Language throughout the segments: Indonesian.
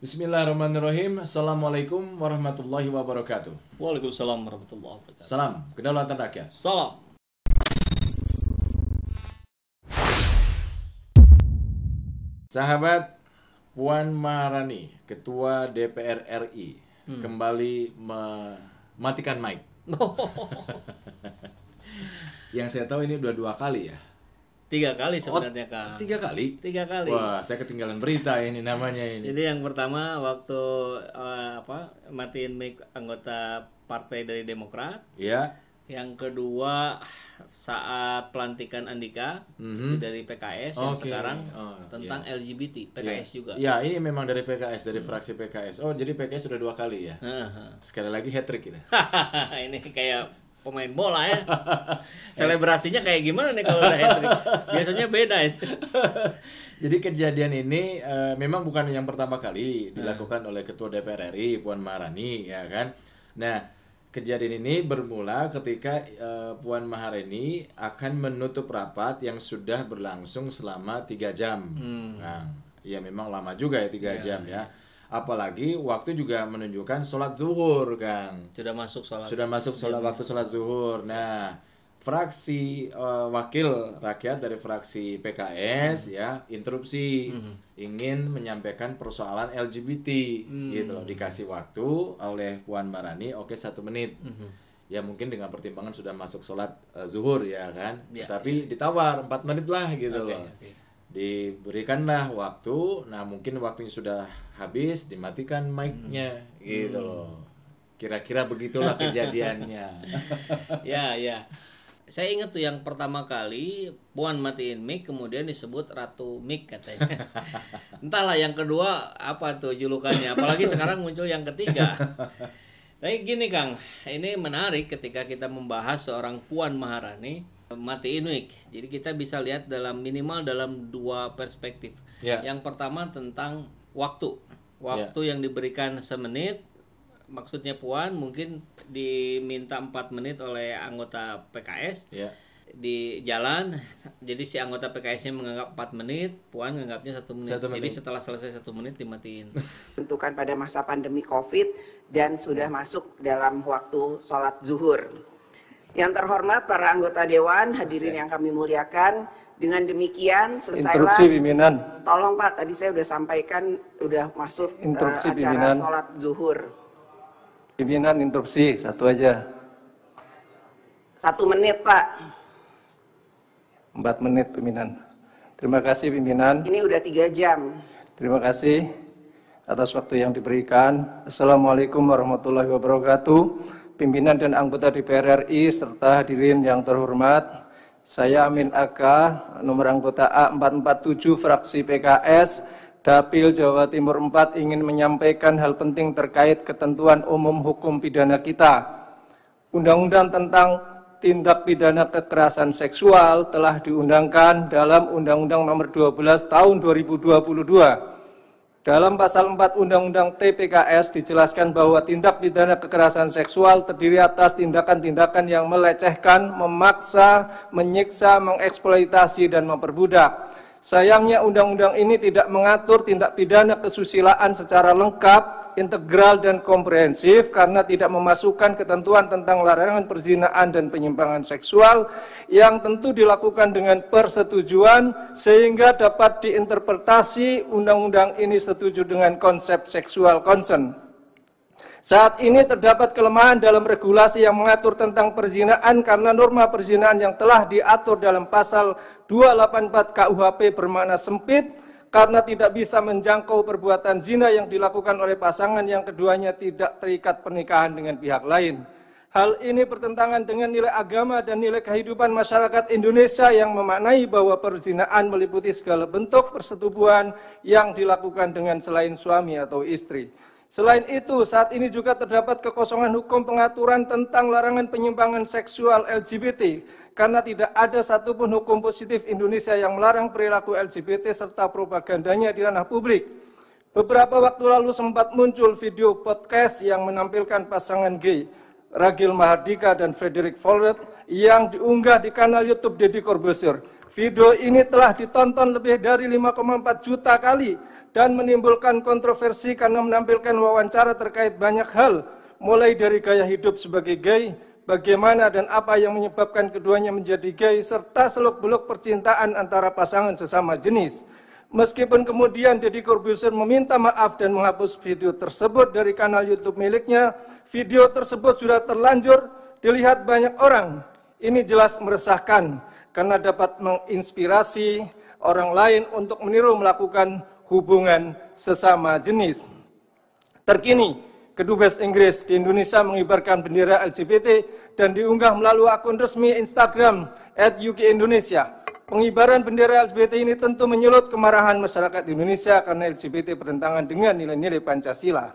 Bismillahirrahmanirrahim. Assalamualaikum warahmatullahi wabarakatuh. Waalaikumsalam warahmatullahi wabarakatuh. Salam kedaulatan rakyat. Salam. Sahabat Puan Maharani, Ketua DPR RI, hmm. kembali me matikan mic. yang saya tahu ini udah dua kali ya. Tiga kali oh, sebenarnya oh, kak. Tiga kali. Tiga kali. Wah, saya ketinggalan berita ini namanya ini. Jadi yang pertama waktu uh, apa matiin mic anggota partai dari Demokrat. Iya yang kedua saat pelantikan Andika mm-hmm. dari PKS okay. yang sekarang oh, iya. tentang yeah. LGBT PKS yeah. juga. Ya ini memang dari PKS dari fraksi PKS. Oh jadi PKS sudah dua kali ya. Uh-huh. Sekali lagi hat trick kita. ini kayak pemain bola ya. Selebrasinya kayak gimana nih kalau udah hat trick? Biasanya beda itu. Jadi kejadian ini uh, memang bukan yang pertama kali dilakukan uh. oleh Ketua DPR RI Puan Marani ya kan. Nah Kejadian ini bermula ketika uh, Puan Maharani akan menutup rapat yang sudah berlangsung selama tiga jam. Hmm. Nah, ya memang lama juga ya tiga yeah. jam ya. Apalagi waktu juga menunjukkan sholat zuhur, Kang. Sudah masuk sholat. Sudah masuk sholat iya. waktu sholat zuhur. Nah, fraksi uh, wakil rakyat dari fraksi PKS hmm. ya interupsi hmm. ingin menyampaikan persoalan LGBT hmm. gitu loh dikasih waktu oleh Puan Marani oke okay, satu menit hmm. ya mungkin dengan pertimbangan sudah masuk sholat uh, zuhur ya kan ya, tapi ya. ditawar empat menit lah gitu okay, loh okay. diberikanlah waktu nah mungkin waktunya sudah habis dimatikan mic hmm. gitu hmm. loh kira-kira begitulah kejadiannya ya ya saya ingat tuh yang pertama kali Puan matiin mic kemudian disebut Ratu Mic katanya. Entahlah yang kedua apa tuh julukannya, apalagi sekarang muncul yang ketiga. Tapi gini Kang, ini menarik ketika kita membahas seorang Puan Maharani matiin mic. Jadi kita bisa lihat dalam minimal dalam dua perspektif. Yeah. Yang pertama tentang waktu. Waktu yeah. yang diberikan semenit maksudnya Puan mungkin diminta empat menit oleh anggota PKS yeah. di jalan jadi si anggota PKSnya menganggap empat menit Puan menganggapnya satu menit. menit jadi setelah selesai satu menit dimatiin tentukan pada masa pandemi COVID dan sudah ya. masuk dalam waktu sholat zuhur yang terhormat para anggota dewan hadirin yang kami muliakan dengan demikian selesai. pimpinan. Tolong Pak, tadi saya sudah sampaikan sudah masuk Interupsi uh, acara sholat zuhur. Pimpinan interupsi satu aja. Satu menit Pak. Empat menit pimpinan. Terima kasih pimpinan. Ini udah tiga jam. Terima kasih atas waktu yang diberikan. Assalamualaikum warahmatullahi wabarakatuh. Pimpinan dan anggota DPR RI serta hadirin yang terhormat. Saya Amin Aka, nomor anggota A447 fraksi PKS Dapil Jawa Timur 4 ingin menyampaikan hal penting terkait ketentuan umum hukum pidana kita. Undang-undang tentang tindak pidana kekerasan seksual telah diundangkan dalam Undang-Undang Nomor 12 Tahun 2022. Dalam pasal 4 Undang-Undang TPKS dijelaskan bahwa tindak pidana kekerasan seksual terdiri atas tindakan-tindakan yang melecehkan, memaksa, menyiksa, mengeksploitasi dan memperbudak Sayangnya undang-undang ini tidak mengatur tindak pidana kesusilaan secara lengkap, integral dan komprehensif karena tidak memasukkan ketentuan tentang larangan perzinaan dan penyimpangan seksual yang tentu dilakukan dengan persetujuan sehingga dapat diinterpretasi undang-undang ini setuju dengan konsep seksual concern. Saat ini terdapat kelemahan dalam regulasi yang mengatur tentang perzinaan karena norma perzinaan yang telah diatur dalam pasal 284 KUHP bermakna sempit karena tidak bisa menjangkau perbuatan zina yang dilakukan oleh pasangan yang keduanya tidak terikat pernikahan dengan pihak lain. Hal ini bertentangan dengan nilai agama dan nilai kehidupan masyarakat Indonesia yang memaknai bahwa perzinaan meliputi segala bentuk persetubuhan yang dilakukan dengan selain suami atau istri. Selain itu, saat ini juga terdapat kekosongan hukum pengaturan tentang larangan penyimpangan seksual LGBT karena tidak ada satupun hukum positif Indonesia yang melarang perilaku LGBT serta propagandanya di ranah publik. Beberapa waktu lalu sempat muncul video podcast yang menampilkan pasangan gay, Ragil Mahardika dan Frederick Follett yang diunggah di kanal YouTube Deddy Corbuzier. Video ini telah ditonton lebih dari 5,4 juta kali dan menimbulkan kontroversi karena menampilkan wawancara terkait banyak hal, mulai dari gaya hidup sebagai gay, bagaimana dan apa yang menyebabkan keduanya menjadi gay, serta seluk-beluk percintaan antara pasangan sesama jenis. Meskipun kemudian Deddy Corbuzier meminta maaf dan menghapus video tersebut dari kanal YouTube miliknya, video tersebut sudah terlanjur dilihat banyak orang. Ini jelas meresahkan karena dapat menginspirasi orang lain untuk meniru melakukan hubungan sesama jenis. Terkini, Kedubes Inggris di Indonesia mengibarkan bendera LGBT dan diunggah melalui akun resmi Instagram at UK Indonesia. Pengibaran bendera LGBT ini tentu menyulut kemarahan masyarakat Indonesia karena LGBT bertentangan dengan nilai-nilai Pancasila.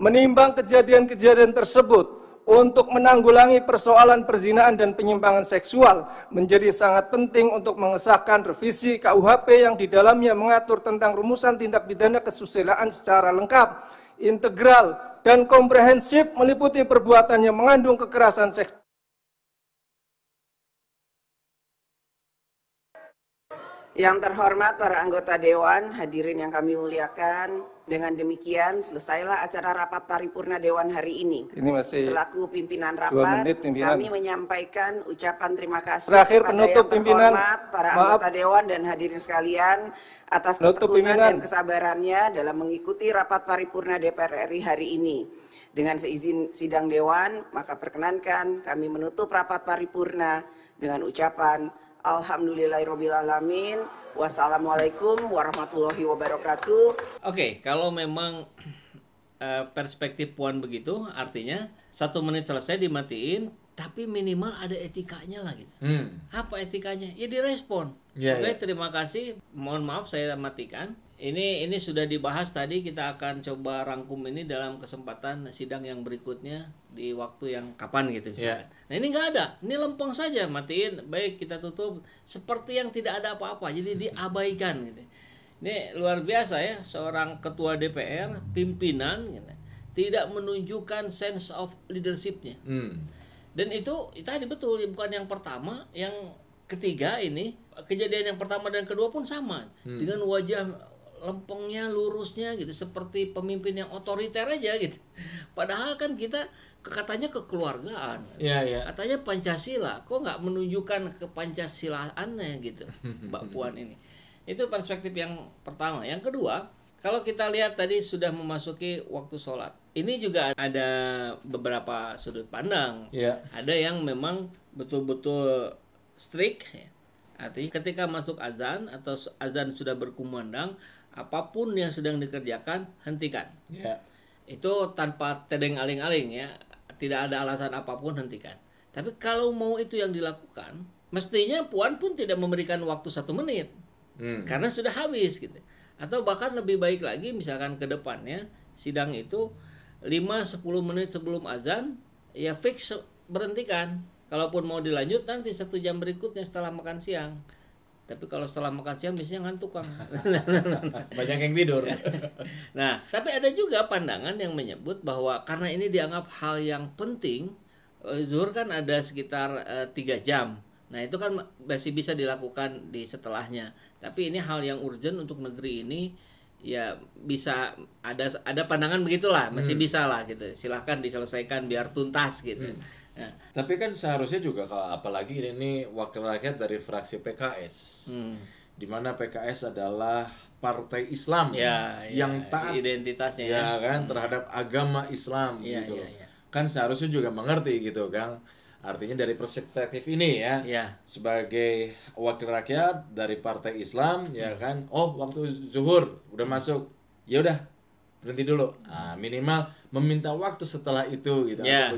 Menimbang kejadian-kejadian tersebut, untuk menanggulangi persoalan perzinaan dan penyimpangan seksual menjadi sangat penting untuk mengesahkan revisi KUHP yang di dalamnya mengatur tentang rumusan tindak pidana kesusilaan secara lengkap, integral, dan komprehensif meliputi perbuatan yang mengandung kekerasan seksual Yang terhormat para anggota dewan, hadirin yang kami muliakan, dengan demikian, selesailah acara rapat paripurna Dewan hari ini. Ini masih Selaku pimpinan rapat, menit, pimpinan. kami menyampaikan ucapan terima kasih Terakhir, kepada penutup yang pimpinan. para Maaf. anggota Dewan dan hadirin sekalian atas ketekunan dan kesabarannya dalam mengikuti rapat paripurna DPR RI hari ini. Dengan seizin sidang Dewan, maka perkenankan kami menutup rapat paripurna dengan ucapan Alhamdulillahirrohmanirrohim. Wassalamualaikum warahmatullahi wabarakatuh. Oke, okay, kalau memang eh, perspektif Puan begitu, artinya satu menit selesai dimatiin, tapi minimal ada etikanya lah gitu. Hmm. Apa etikanya? Ya direspon. Yeah, Oke, okay, iya. yeah. terima kasih. Mohon maaf saya matikan ini ini sudah dibahas tadi kita akan coba rangkum ini dalam kesempatan sidang yang berikutnya di waktu yang kapan gitu misalnya. Yeah. Nah ini nggak ada, ini lempeng saja matiin, baik kita tutup seperti yang tidak ada apa-apa, jadi hmm. diabaikan gitu. Ini luar biasa ya seorang ketua DPR pimpinan gitu, tidak menunjukkan sense of leadershipnya. Mm. Dan itu tadi betul bukan yang pertama, yang ketiga ini kejadian yang pertama dan kedua pun sama hmm. dengan wajah lempengnya lurusnya gitu seperti pemimpin yang otoriter aja gitu padahal kan kita katanya kekeluargaan ya, ya. katanya pancasila kok nggak menunjukkan ke pancasilaannya gitu mbak puan ini itu perspektif yang pertama yang kedua kalau kita lihat tadi sudah memasuki waktu sholat, ini juga ada beberapa sudut pandang. Yeah. Ada yang memang betul-betul strict, ya. artinya ketika masuk azan atau azan sudah berkumandang, apapun yang sedang dikerjakan hentikan ya. itu tanpa tedeng aling-aling ya tidak ada alasan apapun hentikan tapi kalau mau itu yang dilakukan mestinya puan pun tidak memberikan waktu satu menit hmm. karena sudah habis gitu atau bahkan lebih baik lagi misalkan ke depannya sidang itu 5-10 menit sebelum azan ya fix berhentikan kalaupun mau dilanjut nanti satu jam berikutnya setelah makan siang tapi kalau setelah makan siang biasanya ngantuk kan, banyak yang tidur nah tapi ada juga pandangan yang menyebut bahwa karena ini dianggap hal yang penting eh, zuhur kan ada sekitar eh, tiga jam nah itu kan masih bisa dilakukan di setelahnya tapi ini hal yang urgent untuk negeri ini ya bisa ada ada pandangan begitulah masih hmm. bisa lah gitu silahkan diselesaikan biar tuntas gitu hmm Ya. Tapi kan seharusnya juga kalau apalagi ini, ini wakil rakyat dari fraksi PKS. Hmm. Di mana PKS adalah partai Islam ya, ya, yang taat identitasnya ya, ya. kan hmm. terhadap agama Islam ya, gitu. Ya, ya. Kan seharusnya juga mengerti gitu, Kang. Artinya dari perspektif ini ya, ya. sebagai wakil rakyat dari partai Islam ya hmm. kan, oh waktu zuhur udah hmm. masuk, ya udah berhenti dulu. Nah, minimal meminta waktu setelah itu gitu. Ya.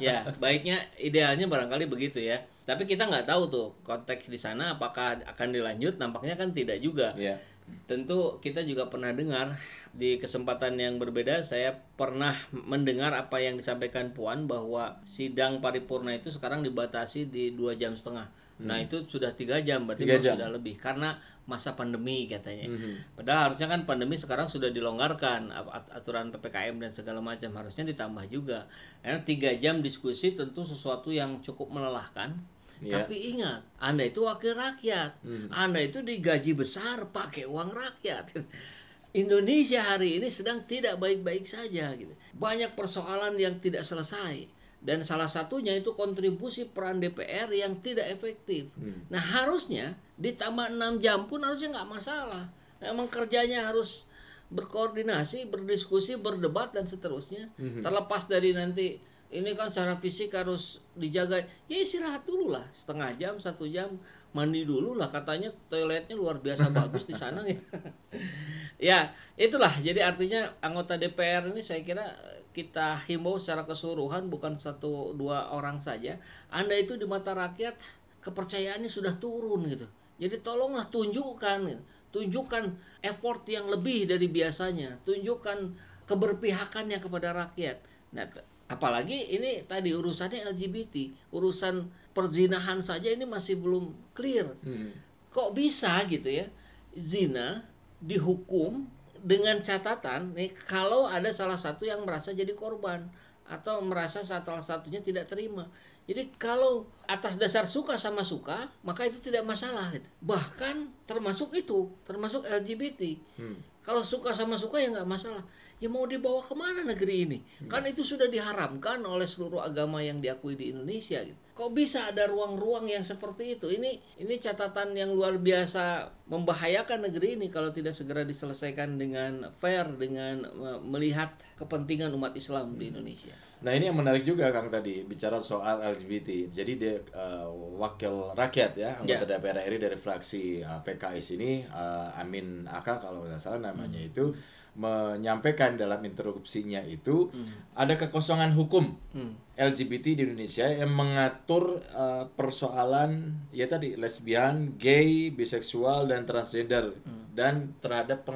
ya, baiknya idealnya barangkali begitu ya. Tapi kita nggak tahu tuh konteks di sana apakah akan dilanjut. Nampaknya kan tidak juga. yeah. Tentu kita juga pernah dengar di kesempatan yang berbeda saya pernah mendengar apa yang disampaikan Puan bahwa sidang paripurna itu sekarang dibatasi di dua jam setengah. Nah, hmm. Nah itu sudah tiga jam berarti jam. sudah lebih karena masa pandemi katanya. Mm -hmm. Padahal harusnya kan pandemi sekarang sudah dilonggarkan at aturan ppkm dan segala macam harusnya ditambah juga. Karena tiga jam diskusi tentu sesuatu yang cukup melelahkan. Yeah. Tapi ingat, anda itu wakil rakyat, mm -hmm. anda itu digaji besar pakai uang rakyat. Indonesia hari ini sedang tidak baik-baik saja gitu. Banyak persoalan yang tidak selesai dan salah satunya itu kontribusi peran DPR yang tidak efektif. Hmm. Nah harusnya ditambah enam jam pun harusnya nggak masalah. Emang kerjanya harus berkoordinasi, berdiskusi, berdebat dan seterusnya. Hmm. Terlepas dari nanti ini kan secara fisik harus dijaga. Ya istirahat dulu lah setengah jam, satu jam mandi dulu lah. Katanya toiletnya luar biasa bagus di sana ya. ya itulah. Jadi artinya anggota DPR ini saya kira kita himbau secara keseluruhan bukan satu dua orang saja anda itu di mata rakyat kepercayaannya sudah turun gitu jadi tolonglah tunjukkan gitu. tunjukkan effort yang lebih dari biasanya tunjukkan keberpihakannya kepada rakyat nah apalagi ini tadi urusannya LGBT urusan perzinahan saja ini masih belum clear hmm. kok bisa gitu ya zina dihukum dengan catatan nih kalau ada salah satu yang merasa jadi korban atau merasa salah satunya tidak terima jadi kalau atas dasar suka sama suka, maka itu tidak masalah. Gitu. Bahkan termasuk itu, termasuk LGBT. Hmm. Kalau suka sama suka ya nggak masalah. Ya mau dibawa kemana negeri ini? Hmm. Kan itu sudah diharamkan oleh seluruh agama yang diakui di Indonesia. Gitu. Kok bisa ada ruang-ruang yang seperti itu? Ini ini catatan yang luar biasa membahayakan negeri ini kalau tidak segera diselesaikan dengan fair, dengan melihat kepentingan umat Islam hmm. di Indonesia. Nah ini yang menarik juga Kang tadi bicara soal LGBT. Jadi dia uh, wakil rakyat ya anggota yeah. DPR RI dari fraksi uh, eh, PKS ini uh, eh, Amin Aka kalau tidak salah namanya hmm. itu menyampaikan dalam interupsinya itu hmm. ada kekosongan hukum hmm. LGBT di Indonesia yang mengatur uh, persoalan ya tadi lesbian, gay, biseksual dan transgender hmm. dan terhadap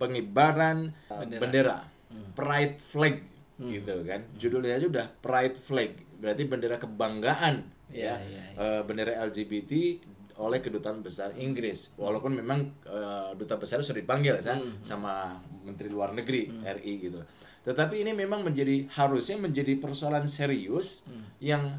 pengibaran uh, bendera, bendera hmm. pride flag hmm. gitu kan judulnya aja udah pride flag berarti bendera kebanggaan yeah, ya yeah, yeah. Uh, bendera LGBT oleh kedutaan besar Inggris walaupun memang uh, duta besar sudah dipanggil ya hmm. sama menteri luar negeri hmm. RI gitu tetapi ini memang menjadi harusnya menjadi persoalan serius hmm. yang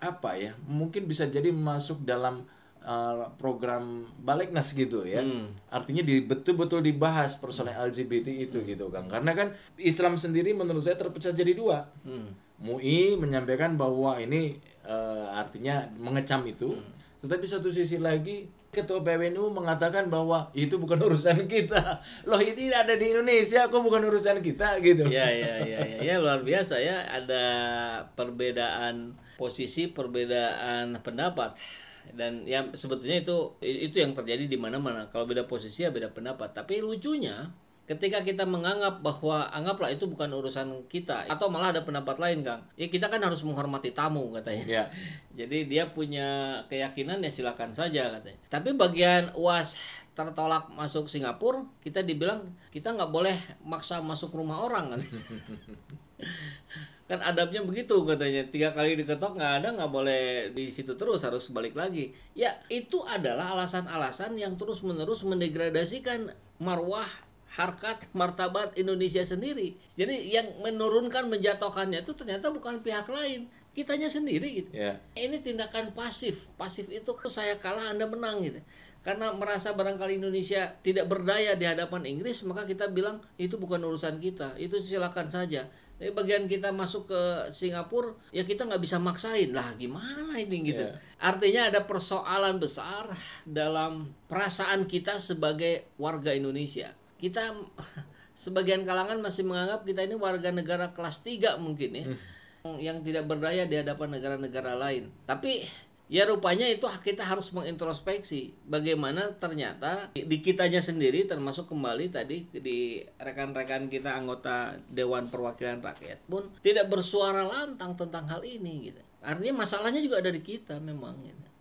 apa ya mungkin bisa jadi masuk dalam Eh, program Baleknas gitu ya. Hmm. Artinya di, betul-betul dibahas persoalan LGBT itu hmm. gitu kan Karena kan Islam sendiri menurut saya terpecah jadi dua. Hmm. MUI menyampaikan bahwa ini uh, artinya mengecam itu. Hmm. Tetapi satu sisi lagi ketua PWNU mengatakan bahwa itu bukan urusan kita. Loh ini ada di Indonesia kok bukan urusan kita gitu. ya ya iya ya, ya luar biasa ya ada perbedaan posisi, perbedaan pendapat dan ya sebetulnya itu itu yang terjadi di mana-mana kalau beda posisi ya beda pendapat tapi lucunya ketika kita menganggap bahwa anggaplah itu bukan urusan kita atau malah ada pendapat lain kang ya kita kan harus menghormati tamu katanya yeah. jadi dia punya keyakinan ya silakan saja katanya tapi bagian uas tertolak masuk Singapura kita dibilang kita nggak boleh maksa masuk rumah orang kan kan adabnya begitu katanya tiga kali diketok nggak ada nggak boleh di situ terus harus balik lagi ya itu adalah alasan-alasan yang terus menerus mendegradasikan marwah harkat martabat Indonesia sendiri jadi yang menurunkan menjatuhkannya itu ternyata bukan pihak lain kitanya sendiri gitu. Yeah. Ini tindakan pasif. Pasif itu saya kalah Anda menang gitu karena merasa barangkali Indonesia tidak berdaya di hadapan Inggris maka kita bilang itu bukan urusan kita itu silakan saja tapi bagian kita masuk ke Singapura ya kita nggak bisa maksain lah gimana ini gitu yeah. artinya ada persoalan besar dalam perasaan kita sebagai warga Indonesia kita sebagian kalangan masih menganggap kita ini warga negara kelas 3 mungkin ya hmm. yang tidak berdaya di hadapan negara-negara lain tapi Ya rupanya itu kita harus mengintrospeksi bagaimana ternyata di kitanya sendiri termasuk kembali tadi di rekan-rekan kita anggota Dewan Perwakilan Rakyat pun tidak bersuara lantang tentang hal ini gitu. Artinya masalahnya juga ada di kita memang gitu.